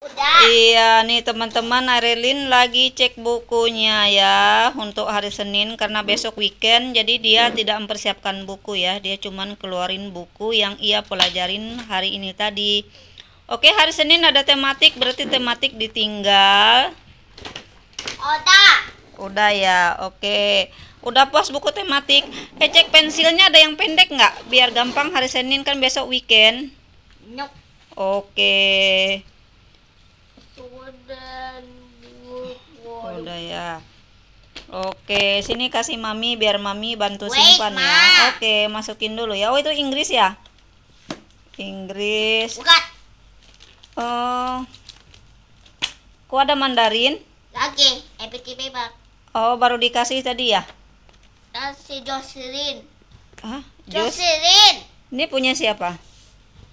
Udah. Iya nih teman-teman Arelin lagi cek bukunya ya untuk hari Senin karena besok weekend jadi dia tidak mempersiapkan buku ya dia cuman keluarin buku yang ia pelajarin hari ini tadi Oke hari Senin ada tematik berarti tematik ditinggal Udah Udah ya oke Udah puas buku tematik Eh cek pensilnya ada yang pendek nggak biar gampang hari Senin kan besok weekend Oke ya Oke, sini kasih mami biar mami bantu Wait, simpan ya. ma. ya. Oke, masukin dulu ya. Oh, itu Inggris ya? Inggris. Bukan. Oh. Kok ada Mandarin? Lagi, epic paper. Oh, baru dikasih tadi ya? Kasih Jocelyn. Hah? Jocelyn. Ini punya siapa?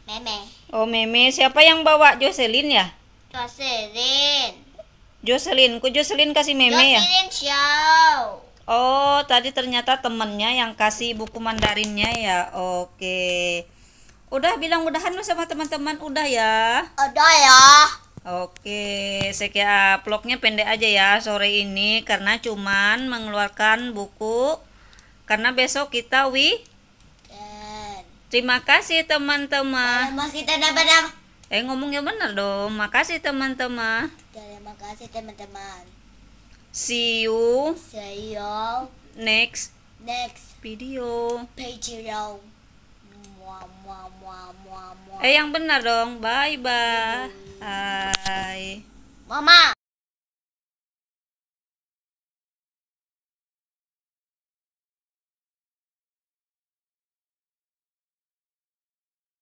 Meme. Oh, Meme. Siapa yang bawa Jocelyn ya? Jocelyn. Jocelyn, ku Jocelyn kasih meme ya? Jocelyn Xiao. Oh, tadi ternyata temennya yang kasih buku Mandarinnya ya. Oke. Udah bilang udahan lu sama teman-teman udah ya? Udah ya. Oke, sekian vlognya pendek aja ya sore ini karena cuman mengeluarkan buku karena besok kita wi Terima kasih teman-teman. Masih -teman. Eh ngomongnya bener dong. Makasih teman-teman. Terima kasih teman-teman. See you. See you. Next. Next. Video. Video. Eh yang benar dong. Bye bye. Bye. Mama.